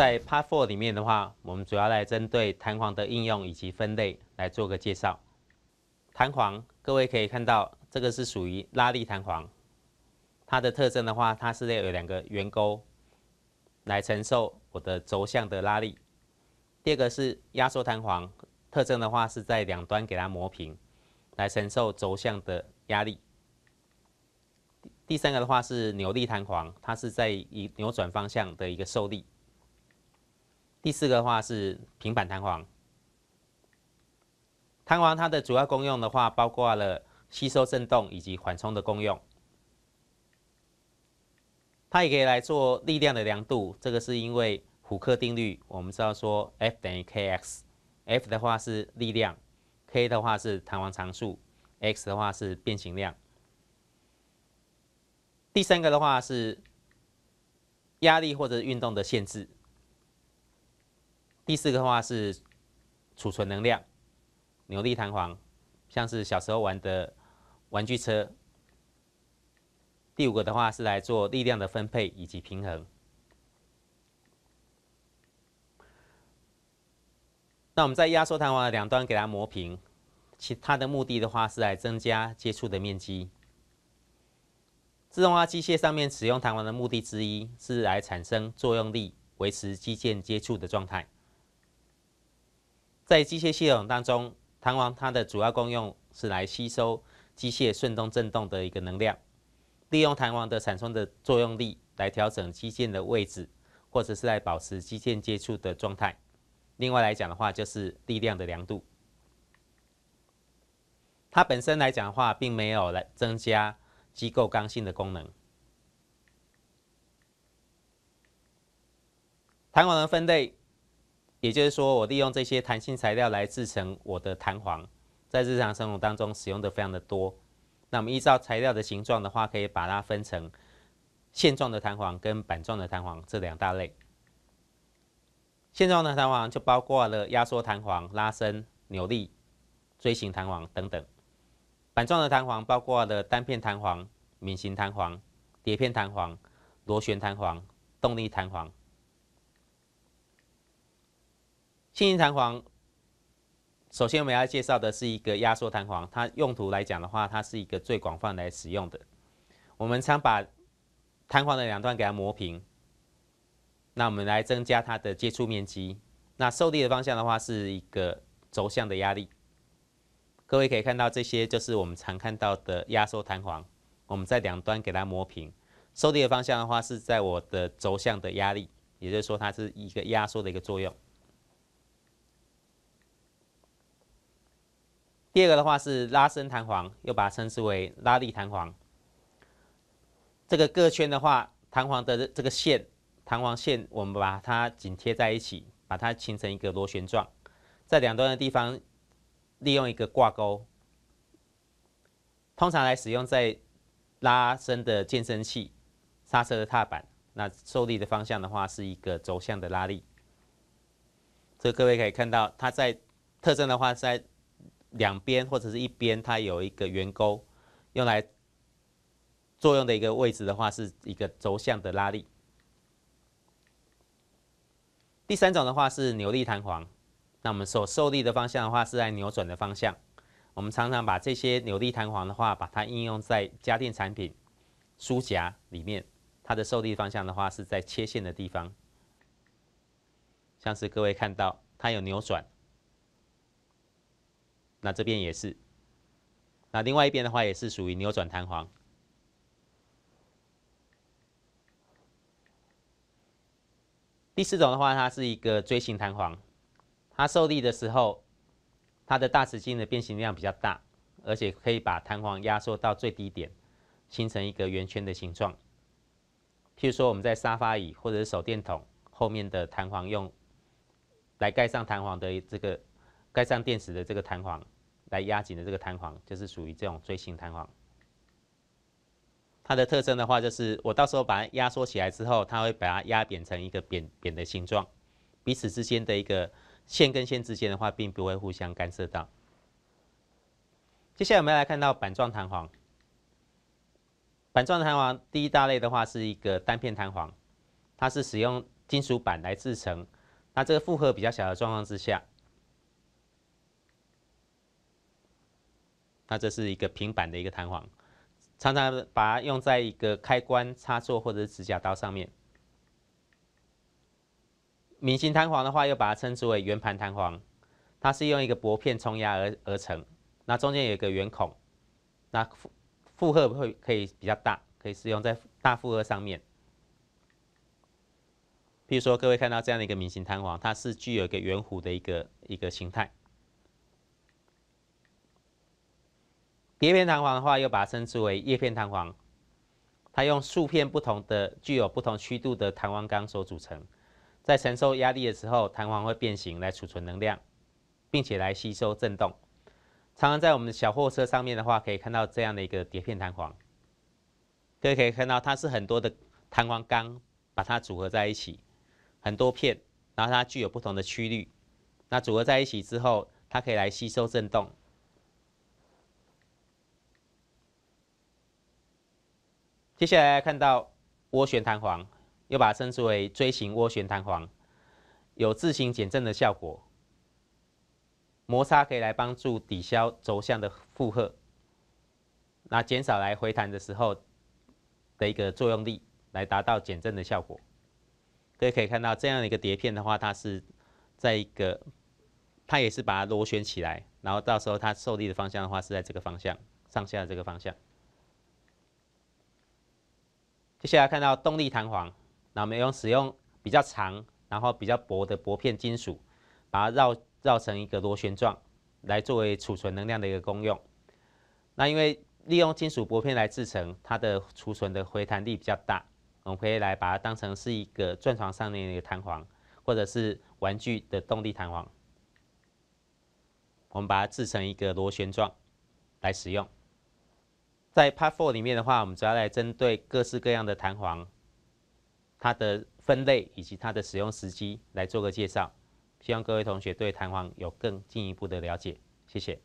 在 Part Four 里面的话，我们主要来针对弹簧的应用以及分类来做个介绍。弹簧，各位可以看到，这个是属于拉力弹簧，它的特征的话，它是要有两个圆钩来承受我的轴向的拉力。第二个是压缩弹簧，特征的话是在两端给它磨平，来承受轴向的压力。第三个的话是扭力弹簧，它是在以扭转方向的一个受力。第四个的话是平板弹簧，弹簧它的主要功用的话，包括了吸收振动以及缓冲的功用。它也可以来做力量的量度，这个是因为虎克定律，我们知道说 F 等于 kx，F 的话是力量，k 的话是弹簧常数，x 的话是变形量。第三个的话是压力或者运动的限制。第四个的话是储存能量，扭力弹簧，像是小时候玩的玩具车。第五个的话是来做力量的分配以及平衡。那我们在压缩弹簧的两端给它磨平，其他的目的的话是来增加接触的面积。自动化机械上面使用弹簧的目的之一是来产生作用力，维持机腱接触的状态。在机械系统当中，弹簧它的主要功用是来吸收机械顺动振动的一个能量，利用弹簧的产生的作用力来调整机件的位置，或者是来保持机件接触的状态。另外来讲的话，就是力量的量度。它本身来讲的话，并没有来增加机构刚性的功能。弹簧的分类。也就是说，我利用这些弹性材料来制成我的弹簧，在日常生活当中使用的非常的多。那我们依照材料的形状的话，可以把它分成线状的弹簧跟板状的弹簧这两大类。线状的弹簧就包括了压缩弹簧、拉伸、扭力、锥形弹簧等等。板状的弹簧包括了单片弹簧、皿形弹簧、碟片弹簧、螺旋弹簧、动力弹簧。轻型弹簧，首先我们要介绍的是一个压缩弹簧。它用途来讲的话，它是一个最广泛来使用的。我们常把弹簧的两端给它磨平，那我们来增加它的接触面积。那受力的方向的话，是一个轴向的压力。各位可以看到，这些就是我们常看到的压缩弹簧。我们在两端给它磨平，受力的方向的话，是在我的轴向的压力，也就是说，它是一个压缩的一个作用。第二个的话是拉伸弹簧，又把它称之为拉力弹簧。这个各圈的话，弹簧的这个线，弹簧线，我们把它紧贴在一起，把它形成一个螺旋状，在两端的地方利用一个挂钩。通常来使用在拉伸的健身器、刹车的踏板。那受力的方向的话是一个轴向的拉力。这各位可以看到，它在特征的话在。两边或者是一边，它有一个圆钩，用来作用的一个位置的话，是一个轴向的拉力。第三种的话是扭力弹簧，那我们所受力的方向的话是在扭转的方向。我们常常把这些扭力弹簧的话，把它应用在家电产品书夹里面，它的受力方向的话是在切线的地方，像是各位看到它有扭转。那这边也是，那另外一边的话也是属于扭转弹簧。第四种的话，它是一个锥形弹簧，它受力的时候，它的大直径的变形量比较大，而且可以把弹簧压缩到最低点，形成一个圆圈的形状。譬如说我们在沙发椅或者是手电筒后面的弹簧用，来盖上弹簧的这个。盖上电池的这个弹簧，来压紧的这个弹簧就是属于这种锥形弹簧。它的特征的话，就是我到时候把它压缩起来之后，它会把它压扁成一个扁扁的形状，彼此之间的一个线跟线之间的话，并不会互相干涉到。接下来我们来看到板状弹簧。板状弹簧第一大类的话，是一个单片弹簧，它是使用金属板来制成，那这个负荷比较小的状况之下。那这是一个平板的一个弹簧，常常把它用在一个开关插座或者指甲刀上面。明星弹簧的话，又把它称之为圆盘弹簧，它是用一个薄片冲压而而成，那中间有一个圆孔，那负负荷会可以比较大，可以适用在大负荷上面。譬如说，各位看到这样的一个明星弹簧，它是具有一个圆弧的一个一个形态。碟片弹簧的话，又把它称之为叶片弹簧。它用数片不同的、具有不同曲度的弹簧钢所组成。在承受压力的时候，弹簧会变形来储存能量，并且来吸收振动。常常在我们的小货车上面的话，可以看到这样的一个碟片弹簧。各位可以看到，它是很多的弹簧钢把它组合在一起，很多片，然后它具有不同的曲率。那组合在一起之后，它可以来吸收振动。接下来看到涡旋弹簧，又把它称之为锥形涡旋弹簧，有自行减震的效果。摩擦可以来帮助抵消轴向的负荷，那减少来回弹的时候的一个作用力，来达到减震的效果。各位可以看到这样的一个碟片的话，它是在一个，它也是把它螺旋起来，然后到时候它受力的方向的话是在这个方向，上下的这个方向。接下来看到动力弹簧，那我们用使用比较长，然后比较薄的薄片金属，把它绕绕成一个螺旋状，来作为储存能量的一个功用。那因为利用金属薄片来制成，它的储存的回弹力比较大，我们可以来把它当成是一个转床上面的一个弹簧，或者是玩具的动力弹簧。我们把它制成一个螺旋状来使用。在 p a t Four 里面的话，我们主要来针对各式各样的弹簧，它的分类以及它的使用时机来做个介绍，希望各位同学对弹簧有更进一步的了解。谢谢。